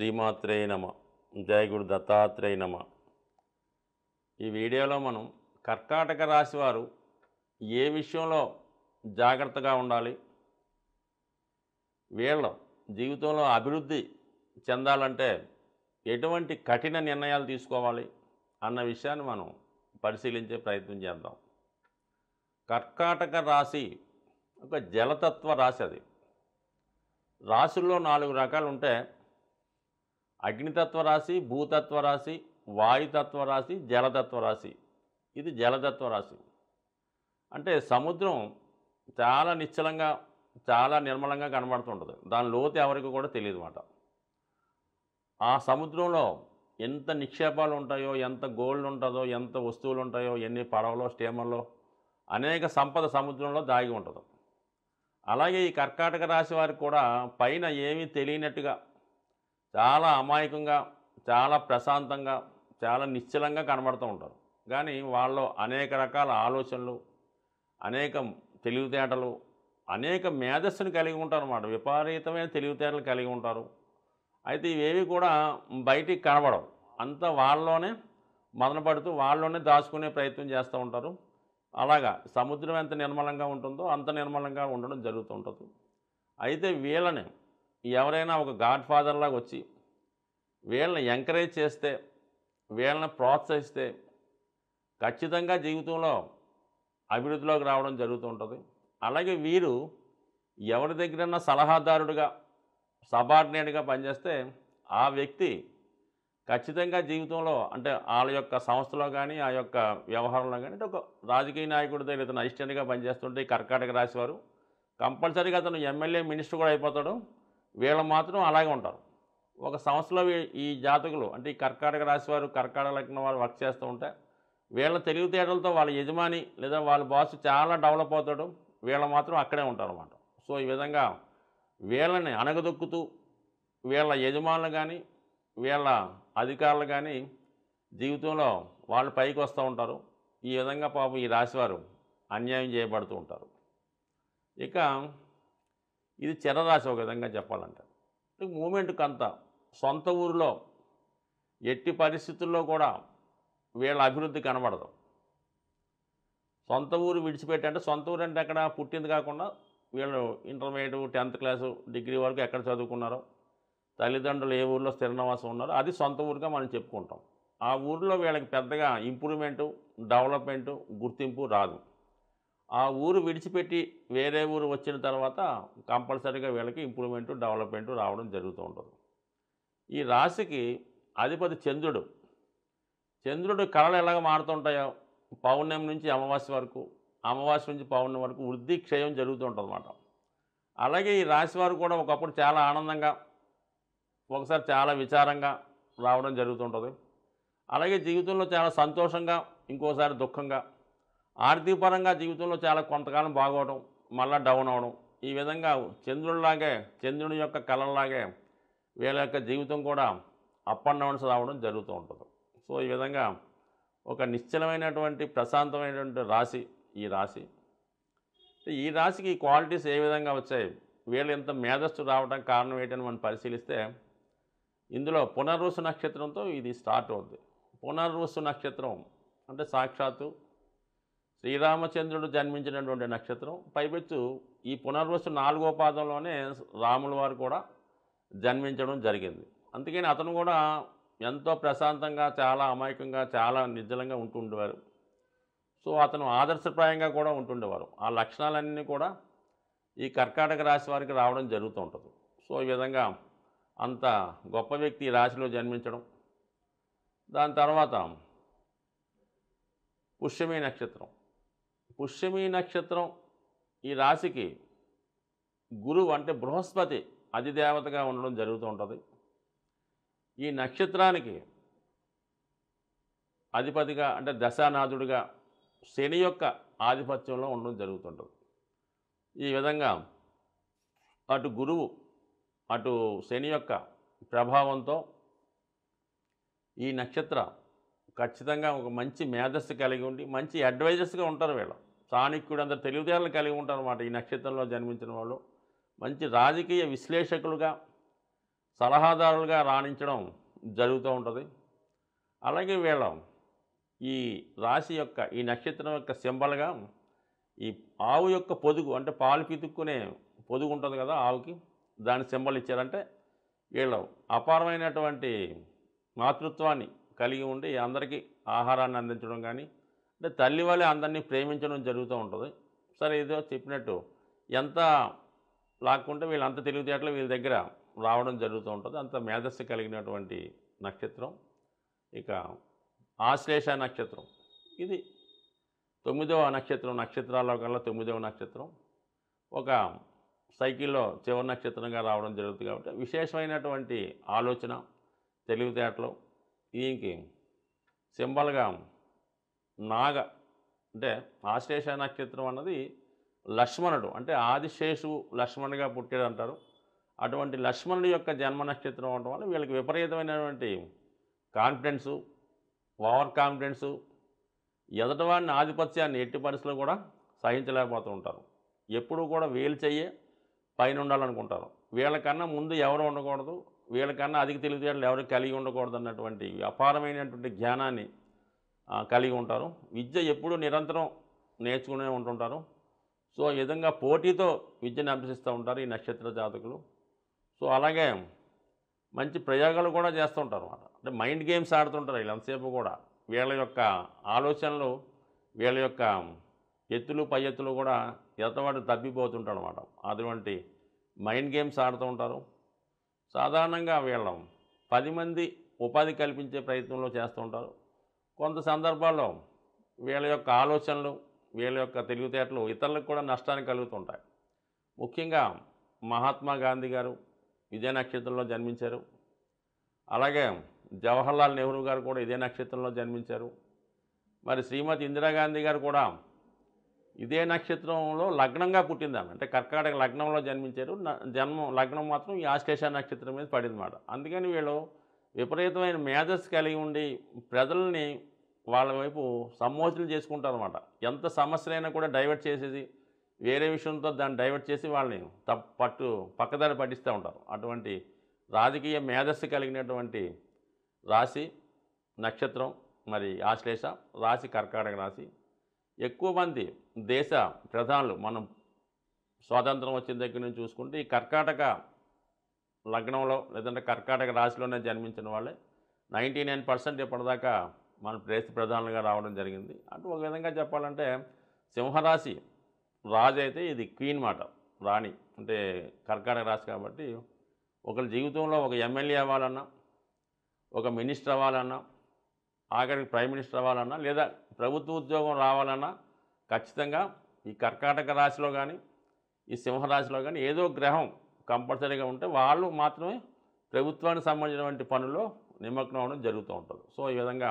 శ్రీమాత్రేయ నమ జయ గురు దత్తాత్రేయ నమ ఈ వీడియోలో మనం కర్కాటక రాశి వారు ఏ విషయంలో జాగ్రత్తగా ఉండాలి వీళ్ళ జీవితంలో అభివృద్ధి చెందాలంటే ఎటువంటి కఠిన నిర్ణయాలు తీసుకోవాలి అన్న విషయాన్ని మనం పరిశీలించే ప్రయత్నం చేద్దాం కర్కాటక రాశి ఒక జలతత్వ రాశి అది రాశుల్లో నాలుగు రకాలు ఉంటే అగ్నితత్వ రాశి భూతత్వ రాశి వాయుతత్వ రాశి జలతత్వ రాశి ఇది జలతత్వ రాశి అంటే సముద్రం చాలా నిశ్చలంగా చాలా నిర్మలంగా కనబడుతుంటుంది దాని లోతు ఎవరికి కూడా తెలియదు అన్నమాట ఆ సముద్రంలో ఎంత నిక్షేపాలు ఉంటాయో ఎంత గోల్డ్ ఉంటుందో ఎంత వస్తువులు ఉంటాయో ఎన్ని పడవలో స్టీమర్లో అనేక సంపద సముద్రంలో దాగి ఉంటుంది అలాగే ఈ కర్కాటక రాశి వారికి కూడా పైన ఏమీ తెలియనట్టుగా చాలా అమాయకంగా చాలా ప్రశాంతంగా చాలా నిశ్చలంగా కనబడుతూ ఉంటారు కానీ వాళ్ళు అనేక రకాల ఆలోచనలు అనేక తెలివితేటలు అనేక మేధస్సును కలిగి ఉంటారు అన్నమాట విపరీతమైన తెలివితేటలు కలిగి ఉంటారు అయితే ఇవేవి కూడా బయటికి కనబడవు అంత వాళ్ళలోనే మదనపడుతూ వాళ్ళలోనే దాచుకునే ప్రయత్నం చేస్తూ ఉంటారు అలాగా సముద్రం ఎంత నిర్మలంగా ఉంటుందో అంత నిర్మలంగా ఉండడం జరుగుతూ ఉంటుంది అయితే వీళ్ళని ఎవరైనా ఒక గాడ్ ఫాదర్ లాగా వచ్చి వీళ్ళని ఎంకరేజ్ చేస్తే వీళ్ళని ప్రోత్సహిస్తే ఖచ్చితంగా జీవితంలో అభివృద్ధిలోకి రావడం జరుగుతూ ఉంటుంది అలాగే వీరు ఎవరి దగ్గరన్నా సలహాదారుడిగా సబార్డినేట్గా పనిచేస్తే ఆ వ్యక్తి ఖచ్చితంగా జీవితంలో అంటే వాళ్ళ యొక్క సంస్థలో కానీ ఆ యొక్క వ్యవహారంలో కానీ ఒక రాజకీయ నాయకుడితో ఇతను అసిస్టెంట్గా పనిచేస్తుంటే కర్కాటక రాశివారు కంపల్సరీగా అతను ఎమ్మెల్యే మినిస్టర్ కూడా అయిపోతాడు వీళ్ళు మాత్రం అలాగే ఉంటారు ఒక సంవత్సరంలో ఈ జాతకులు అంటే ఈ కర్కాటక రాశి వారు కర్కాటక లగ్న వారు వర్క్ చేస్తూ ఉంటే వీళ్ళ తెలివితేటలతో వాళ్ళ యజమాని లేదా వాళ్ళ బాస్ చాలా డెవలప్ అవుతాడు వీళ్ళు మాత్రం అక్కడే ఉంటారు అన్నమాట సో ఈ విధంగా వీళ్ళని అణగదొక్కుతూ వీళ్ళ యజమానులు కానీ వీళ్ళ అధికారులు కానీ జీవితంలో వాళ్ళు పైకి వస్తూ ఉంటారు ఈ విధంగా పాపం ఈ రాశివారు అన్యాయం చేయబడుతూ ఉంటారు ఇక ఇది చెరరాశి ఒక విధంగా చెప్పాలంటే మూమెంట్కి అంత సొంత ఊరిలో ఎట్టి పరిస్థితుల్లో కూడా వీళ్ళ అభివృద్ధి కనబడదు సొంత ఊరు విడిచిపెట్టంటే అంటే సొంత ఊరు అంటే ఎక్కడ పుట్టింది కాకుండా వీళ్ళు ఇంటర్మీడియట్ టెన్త్ క్లాసు డిగ్రీ వరకు ఎక్కడ చదువుకున్నారో తల్లిదండ్రులు ఏ ఊరిలో స్థిర నివాసం ఉన్నారో అది సొంత ఊరుగా మనం చెప్పుకుంటాం ఆ ఊరిలో వీళ్ళకి పెద్దగా ఇంప్రూవ్మెంటు డెవలప్మెంటు గుర్తింపు రాదు ఆ ఊరు విడిచిపెట్టి వేరే ఊరు వచ్చిన తర్వాత కంపల్సరీగా వీళ్ళకి ఇంప్రూవ్మెంటు డెవలప్మెంటు రావడం జరుగుతూ ఉంటుంది ఈ రాశికి అధిపతి చంద్రుడు చంద్రుడు కళలు ఎలాగ మారుతుంటాయో పౌర్ణమి నుంచి అమావాస్య వరకు అమావాస్య నుంచి పౌర్ణమి వరకు వృద్ధి క్షయం జరుగుతూ అన్నమాట అలాగే ఈ రాశి వారు కూడా ఒకప్పుడు చాలా ఆనందంగా ఒకసారి చాలా విచారంగా రావడం జరుగుతుంటుంది అలాగే జీవితంలో చాలా సంతోషంగా ఇంకోసారి దుఃఖంగా ఆర్థిక పరంగా జీవితంలో చాలా కొంతకాలం బాగోవడం మళ్ళీ డౌన్ అవడం ఈ విధంగా చంద్రుడిలాగే చంద్రుని యొక్క కళలాగే వీళ్ళ యొక్క జీవితం కూడా అప్ అండ్ డౌన్స్ రావడం జరుగుతూ ఉంటుంది సో ఈ విధంగా ఒక నిశ్చలమైనటువంటి ప్రశాంతమైనటువంటి రాశి ఈ రాశి ఈ రాశికి ఈ క్వాలిటీస్ ఏ విధంగా వచ్చాయి వీళ్ళు ఇంత మేధస్సు రావడానికి కారణం ఏంటని మనం పరిశీలిస్తే ఇందులో పునర్వసు నక్షత్రంతో ఇది స్టార్ట్ అవుతుంది పునర్వసు నక్షత్రం అంటే సాక్షాత్తు శ్రీరామచంద్రుడు జన్మించినటువంటి నక్షత్రం పైపెచ్చు ఈ పునర్వసు నాలుగో పాదంలోనే రాముల వారు కూడా జన్మించడం జరిగింది అందుకని అతను కూడా ఎంతో ప్రశాంతంగా చాలా అమాయకంగా చాలా నిర్జలంగా ఉంటుండేవారు సో అతను ఆదర్శప్రాయంగా కూడా ఉంటుండేవారు ఆ లక్షణాలన్నీ కూడా ఈ కర్కాటక రాశి వారికి రావడం జరుగుతూ ఉంటుంది సో ఈ విధంగా అంత గొప్ప వ్యక్తి రాశిలో జన్మించడం దాని తర్వాత పుష్యమే నక్షత్రం పుష్యమీ నక్షత్రం ఈ రాశికి గురువు అంటే బృహస్పతి అధిదేవతగా ఉండడం జరుగుతూ ఉంటుంది ఈ నక్షత్రానికి అధిపతిగా అంటే దశానాథుడిగా శని యొక్క ఆధిపత్యంలో ఉండడం జరుగుతుంటుంది ఈ విధంగా అటు గురువు అటు శని యొక్క ప్రభావంతో ఈ నక్షత్రం ఖచ్చితంగా ఒక మంచి మేధస్సు కలిగి ఉండి మంచి అడ్వైజర్స్గా ఉంటారు వీళ్ళు స్థానికుడు అందరు తెలివితేటలు కలిగి ఉంటారు అన్నమాట ఈ నక్షత్రంలో జన్మించిన వాళ్ళు మంచి రాజకీయ విశ్లేషకులుగా సలహాదారులుగా రాణించడం జరుగుతూ ఉంటుంది అలాగే వీళ్ళ ఈ రాశి యొక్క ఈ నక్షత్రం యొక్క సింబల్గా ఈ ఆవు యొక్క పొదుగు అంటే పాలు పితుక్కునే పొదుగు ఉంటుంది కదా ఆవుకి దాని సింబల్ ఇచ్చారంటే వీళ్ళు అపారమైనటువంటి మాతృత్వాన్ని కలిగి ఉండి అందరికీ ఆహారాన్ని అందించడం కానీ అంటే తల్లి వాళ్ళే అందరినీ ప్రేమించడం జరుగుతూ ఉంటుంది సరే ఏదో చెప్పినట్టు ఎంత లాక్కుంటే వీళ్ళంత తెలివితేటలు వీళ్ళ దగ్గర రావడం జరుగుతూ ఉంటుంది అంత మేధస్సు కలిగినటువంటి నక్షత్రం ఇక ఆశ్లేష నక్షత్రం ఇది తొమ్మిదవ నక్షత్రం నక్షత్రాల్లో కల్లా తొమ్మిదవ నక్షత్రం ఒక సైకిల్లో చివరి నక్షత్రంగా రావడం జరుగుతుంది కాబట్టి విశేషమైనటువంటి ఆలోచన తెలివితేటలు దీనికి సింబల్గా నాగ అంటే ఆశ్లేష నక్షత్రం అన్నది లక్ష్మణుడు అంటే ఆదిశేషు లక్ష్మణుడిగా పుట్టాడు అంటారు అటువంటి లక్ష్మణుడి యొక్క జన్మ నక్షత్రం అవడం వల్ల వీళ్ళకి విపరీతమైనటువంటి కాన్ఫిడెన్సు ఓవర్ కాన్ఫిడెన్సు ఎదటవాడిని ఆధిపత్యాన్ని ఎట్టి పరిస్థితులు కూడా సహించలేకపోతూ ఉంటారు ఎప్పుడూ కూడా వీలు చెయ్యే పైన ఉండాలనుకుంటారు వీళ్ళకన్నా ముందు ఎవరు ఉండకూడదు వీళ్ళకన్నా అధిక తెలివితేటలు ఎవరు కలిగి ఉండకూడదు అన్నటువంటి అపారమైనటువంటి జ్ఞానాన్ని కలిగి ఉంటారు విద్య ఎప్పుడూ నిరంతరం నేర్చుకునే ఉంటుంటారు సో ఈ విధంగా పోటీతో విద్యను అభ్యసిస్తూ ఉంటారు ఈ నక్షత్ర జాతకులు సో అలాగే మంచి ప్రయోగాలు కూడా చేస్తూ ఉంటారు అన్నమాట అంటే మైండ్ గేమ్స్ ఆడుతుంటారు వీళ్ళంతసేపు కూడా వీళ్ళ యొక్క ఆలోచనలు వీళ్ళ యొక్క ఎత్తులు పై ఎత్తులు కూడా ఎతవాడు తప్పిపోతుంటారు అనమాట అటువంటి మైండ్ గేమ్స్ ఆడుతూ ఉంటారు సాధారణంగా వీళ్ళం పది మంది ఉపాధి కల్పించే ప్రయత్నంలో చేస్తూ ఉంటారు కొంత సందర్భాల్లో వీళ్ళ యొక్క ఆలోచనలు వీళ్ళ యొక్క తెలివితేటలు ఇతరులకు కూడా నష్టాన్ని కలుగుతుంటాయి ముఖ్యంగా మహాత్మా గాంధీ గారు ఇదే నక్షత్రంలో జన్మించారు అలాగే జవహర్లాల్ నెహ్రూ గారు కూడా ఇదే నక్షత్రంలో జన్మించారు మరి శ్రీమతి ఇందిరాగాంధీ గారు కూడా ఇదే నక్షత్రంలో లగ్నంగా పుట్టింది అంటే కర్కాటక లగ్నంలో జన్మించారు జన్మ లగ్నం మాత్రం ఈ ఆశ్లేష నక్షత్రం మీద పడిందన్నమాట అందుకని వీళ్ళు విపరీతమైన మేధస్సు కలిగి ఉండి ప్రజల్ని వాళ్ళ వైపు చేసుకుంటారు అనమాట ఎంత సమస్యలైనా కూడా డైవర్ట్ చేసేది వేరే విషయంతో దాన్ని డైవర్ట్ చేసి వాళ్ళని తప్ప పట్టు పక్కదారి పట్టిస్తూ ఉంటారు అటువంటి రాజకీయ మేధస్సు కలిగినటువంటి రాశి నక్షత్రం మరి ఆశ్లేష రాశి కర్కాటక రాశి ఎక్కువ మంది దేశ ప్రధానులు మనం స్వాతంత్రం వచ్చిన దగ్గర నుంచి చూసుకుంటే ఈ కర్కాటక లగ్నంలో లేదంటే కర్కాటక రాశిలోనే జన్మించిన వాళ్ళే నైంటీ నైన్ పర్సెంట్ ఇప్పటిదాకా మన దేశ ప్రధానులుగా రావడం జరిగింది అంటే ఒక విధంగా చెప్పాలంటే సింహరాశి రాజు అయితే ఇది క్వీన్ మాట రాణి అంటే కర్కాటక రాశి కాబట్టి ఒకరి జీవితంలో ఒక ఎమ్మెల్యే అవ్వాలన్నా ఒక మినిస్టర్ అవ్వాలన్నా ఆఖరికి ప్రైమ్ మినిస్టర్ అవ్వాలన్నా లేదా ప్రభుత్వ ఉద్యోగం రావాలన్నా ఖచ్చితంగా ఈ కర్కాటక రాశిలో కానీ ఈ సింహరాశిలో కానీ ఏదో గ్రహం కంపల్సరీగా ఉంటే వాళ్ళు మాత్రమే ప్రభుత్వానికి సంబంధించినటువంటి పనుల్లో నిమగ్నం అవడం జరుగుతూ ఉంటుంది సో ఈ విధంగా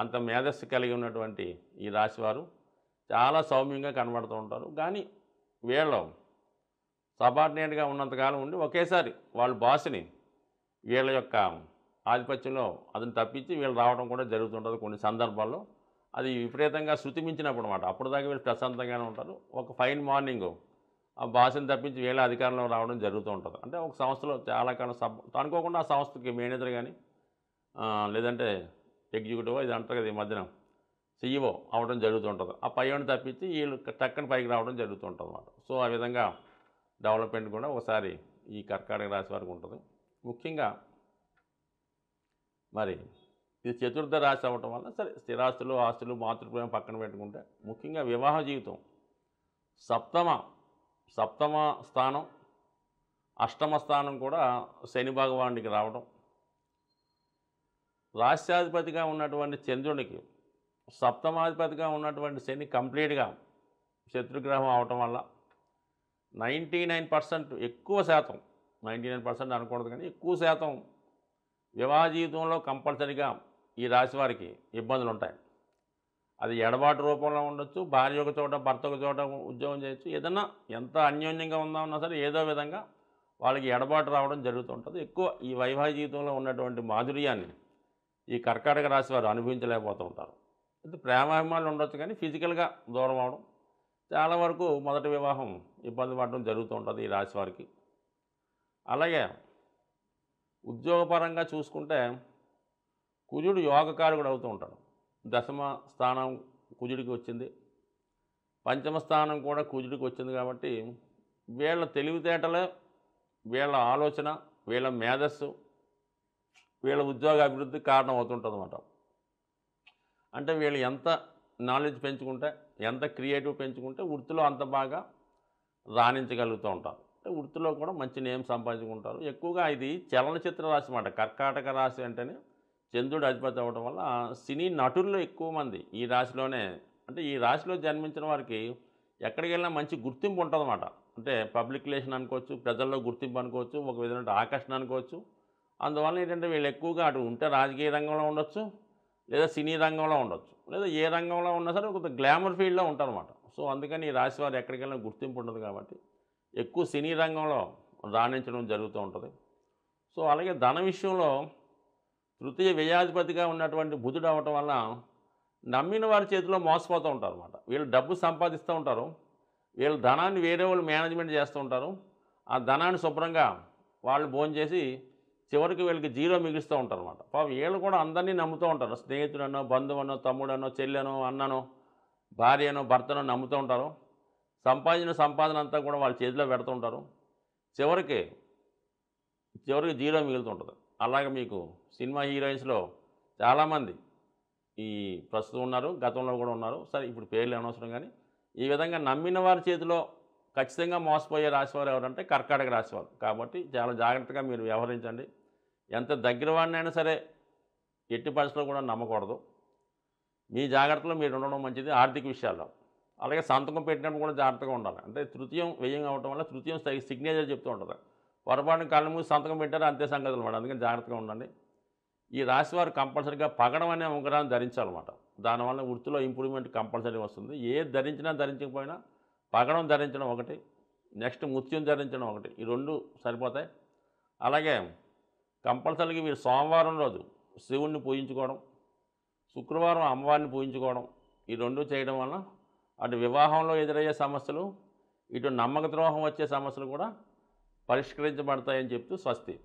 అంత మేధస్సు కలిగి ఉన్నటువంటి ఈ రాశివారు చాలా సౌమ్యంగా కనబడుతూ ఉంటారు కానీ వీళ్ళు సబార్డినేట్గా ఉన్నంతకాలం ఉండి ఒకేసారి వాళ్ళ భాషని వీళ్ళ యొక్క ఆధిపత్యంలో అతను తప్పించి వీళ్ళు రావడం కూడా జరుగుతుంటుంది కొన్ని సందర్భాల్లో అది విపరీతంగా శృతి మించినప్పుడు అనమాట అప్పుడు దాకా వీళ్ళు ప్రశాంతంగానే ఉంటారు ఒక ఫైన్ మార్నింగ్ ఆ భాషను తప్పించి వేళ అధికారంలో రావడం జరుగుతూ ఉంటుంది అంటే ఒక సంస్థలో చాలా కాలం సబ్ అనుకోకుండా ఆ సంస్థకి మేనేజర్ కానీ లేదంటే ఎగ్జిక్యూటివ్ ఇది అంటారు కదా ఈ మధ్యన సీఈఓ అవడం జరుగుతుంటుంది ఆ పైవాడిని తప్పించి వీళ్ళు టక్కని పైకి రావడం జరుగుతుంటుంది అనమాట సో ఆ విధంగా డెవలప్మెంట్ కూడా ఒకసారి ఈ కర్కాటక రాశి వరకు ఉంటుంది ముఖ్యంగా మరి ఇది చతుర్థ రాశి అవ్వటం వల్ల సరే స్థిరాస్తులు ఆస్తులు మాతృప్రేమ పక్కన పెట్టుకుంటే ముఖ్యంగా వివాహ జీవితం సప్తమ సప్తమ స్థానం అష్టమ స్థానం కూడా శని భగవానుడికి రావడం రాష్ట్రాధిపతిగా ఉన్నటువంటి చంద్రునికి సప్తమాధిపతిగా ఉన్నటువంటి శని కంప్లీట్గా శత్రుగ్రహం అవటం వల్ల నైంటీ నైన్ పర్సెంట్ ఎక్కువ శాతం నైంటీ నైన్ పర్సెంట్ అనకూడదు కానీ ఎక్కువ శాతం వివాహ జీవితంలో కంపల్సరిగా ఈ రాశి వారికి ఇబ్బందులు ఉంటాయి అది ఎడబాటు రూపంలో ఉండొచ్చు భార్య ఒక చోట భర్త ఒక చోట ఉద్యోగం చేయొచ్చు ఏదన్నా ఎంత అన్యోన్యంగా ఉందా ఉన్నా సరే ఏదో విధంగా వాళ్ళకి ఎడబాటు రావడం జరుగుతుంటుంది ఎక్కువ ఈ వైవాహిక జీవితంలో ఉన్నటువంటి మాధుర్యాన్ని ఈ కర్కాటక రాశి వారు అనుభవించలేకపోతూ ఉంటారు ఇది ప్రేమాభిమానులు ఉండొచ్చు కానీ ఫిజికల్గా దూరం అవడం చాలా వరకు మొదటి వివాహం ఇబ్బంది పడడం జరుగుతూ ఉంటుంది ఈ రాశి వారికి అలాగే ఉద్యోగపరంగా చూసుకుంటే కుజుడు యోగకారుడు అవుతూ ఉంటాడు దశమ స్థానం కుజుడికి వచ్చింది పంచమ స్థానం కూడా కుజుడికి వచ్చింది కాబట్టి వీళ్ళ తెలివితేటలే వీళ్ళ ఆలోచన వీళ్ళ మేధస్సు వీళ్ళ ఉద్యోగ అభివృద్ధి కారణం అవుతుంటుంది అనమాట అంటే వీళ్ళు ఎంత నాలెడ్జ్ పెంచుకుంటే ఎంత క్రియేటివ్ పెంచుకుంటే వృత్తిలో అంత బాగా రాణించగలుగుతూ ఉంటారు అంటే వృత్తిలో కూడా మంచి నేమ్ సంపాదించుకుంటారు ఎక్కువగా ఇది చలనచిత్ర రాశి అన్నమాట కర్కాటక రాశి అంటేనే చంద్రుడు అధిపతి అవ్వడం వల్ల సినీ నటుల్లో ఎక్కువ మంది ఈ రాశిలోనే అంటే ఈ రాశిలో జన్మించిన వారికి ఎక్కడికి వెళ్ళినా మంచి గుర్తింపు ఉంటుందన్నమాట అంటే పబ్లిక్ రిలేషన్ అనుకోవచ్చు ప్రజల్లో గుర్తింపు అనుకోవచ్చు ఒక విధమైన ఆకర్షణ అనుకోవచ్చు అందువల్ల ఏంటంటే వీళ్ళు ఎక్కువగా అటు ఉంటే రాజకీయ రంగంలో ఉండొచ్చు లేదా సినీ రంగంలో ఉండొచ్చు లేదా ఏ రంగంలో ఉన్నా సరే కొంత గ్లామర్ ఫీల్డ్లో ఉంటారన్నమాట సో అందుకని ఈ రాశి వారు ఎక్కడికి వెళ్ళినా గుర్తింపు ఉండదు కాబట్టి ఎక్కువ సినీ రంగంలో రాణించడం జరుగుతూ ఉంటుంది సో అలాగే ధన విషయంలో తృతీయ వ్యయాధిపతిగా ఉన్నటువంటి బుధుడు అవటం వల్ల నమ్మిన వారి చేతిలో మోసపోతూ ఉంటారు అనమాట వీళ్ళు డబ్బు సంపాదిస్తూ ఉంటారు వీళ్ళు ధనాన్ని వేరే వాళ్ళు మేనేజ్మెంట్ చేస్తూ ఉంటారు ఆ ధనాన్ని శుభ్రంగా వాళ్ళు భోజనం చేసి చివరికి వీళ్ళకి జీరో మిగులుస్తూ ఉంటారు అనమాట పాపం వీళ్ళు కూడా అందరినీ నమ్ముతూ ఉంటారు స్నేహితుడనో బంధువనో తమ్ముడనో చెల్లెనో అన్ననో భార్యనో భర్తనో నమ్ముతూ ఉంటారు సంపాదించిన సంపాదన అంతా కూడా వాళ్ళ చేతిలో పెడుతూ ఉంటారు చివరికి చివరికి జీరో మిగులుతుంటుంది అలాగే మీకు సినిమా హీరోయిన్స్లో చాలామంది ఈ ప్రస్తుతం ఉన్నారు గతంలో కూడా ఉన్నారు సరే ఇప్పుడు పేర్లు అనవసరం కానీ ఈ విధంగా నమ్మిన వారి చేతిలో ఖచ్చితంగా మోసపోయే రాశివారు ఎవరంటే కర్కాటక రాశివారు కాబట్టి చాలా జాగ్రత్తగా మీరు వ్యవహరించండి ఎంత దగ్గర వాడినైనా సరే ఎట్టి పరిస్థితుల్లో కూడా నమ్మకూడదు మీ జాగ్రత్తలో మీరు ఉండడం మంచిది ఆర్థిక విషయాల్లో అలాగే సంతకం పెట్టినప్పుడు కూడా జాగ్రత్తగా ఉండాలి అంటే తృతీయం వ్యయం అవటం వల్ల తృతీయం సిగ్నేచర్ చెప్తూ ఉంటుంది పొరపాటు కళ్ళు మూసి సంతకం పెట్టారు అంతే సంగతులు మాట అందుకని జాగ్రత్తగా ఉండండి ఈ రాశి వారు కంపల్సరీగా పగడం అనే ఉంగరాన్ని ధరించాలన్నమాట దానివల్ల వృత్తిలో ఇంప్రూవ్మెంట్ కంపల్సరీ వస్తుంది ఏ ధరించినా ధరించకపోయినా పగడం ధరించడం ఒకటి నెక్స్ట్ ముత్యం ధరించడం ఒకటి ఈ రెండు సరిపోతాయి అలాగే కంపల్సరీగా మీరు సోమవారం రోజు శివుణ్ణి పూజించుకోవడం శుక్రవారం అమ్మవారిని పూజించుకోవడం ఈ రెండు చేయడం వల్ల అటు వివాహంలో ఎదురయ్యే సమస్యలు ఇటు నమ్మక ద్రోహం వచ్చే సమస్యలు కూడా పరిష్కరించబడతాయని చెప్తూ స్వస్తి